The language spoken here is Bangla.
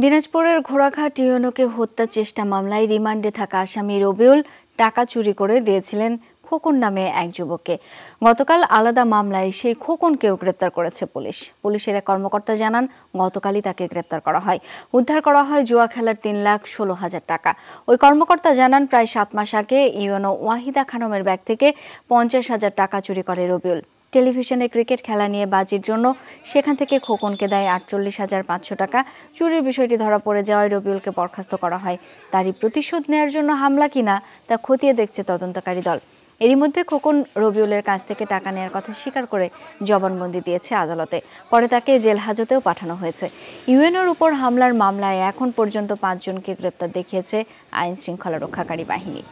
দিনাজপুরের ঘোড়াঘাট ইউনোকে হত্যা চেষ্টা মামলায় রিমান্ডে থাকা আসামি রবিউল টাকা চুরি করে দিয়েছিলেন খোকন নামে এক যুবককে গতকাল আলাদা মামলায় সেই খোকনকেও গ্রেপ্তার করেছে পুলিশ পুলিশের এক কর্মকর্তা জানান গতকালই তাকে গ্রেপ্তার করা হয় উদ্ধার করা হয় জুয়া খেলার তিন লাখ ষোলো হাজার টাকা ওই কর্মকর্তা জানান প্রায় সাত মাস আগে ইউনো ওয়াহিদা খানমের ব্যাগ থেকে পঞ্চাশ হাজার টাকা চুরি করে রবিউল টেলিভিশনে ক্রিকেট খেলা নিয়ে বাজির জন্য সেখান থেকে খোকনকে দেয় আটচল্লিশ হাজার পাঁচশো টাকা চুরির বিষয়টি ধরা পড়ে যাওয়ায় রবিউলকে বরখাস্ত করা হয় তারই প্রতিশোধ নেয়ার জন্য হামলা কিনা তা খতিয়ে দেখছে তদন্তকারী দল এরই মধ্যে খোকন রবিউলের কাছ থেকে টাকা নেয়ার কথা স্বীকার করে জবানবন্দি দিয়েছে আদালতে পরে তাকে জেল হাজতেও পাঠানো হয়েছে ইউএনওর উপর হামলার মামলায় এখন পর্যন্ত পাঁচজনকে গ্রেপ্তার দেখিয়েছে আইন শৃঙ্খলা রক্ষাকারী বাহিনী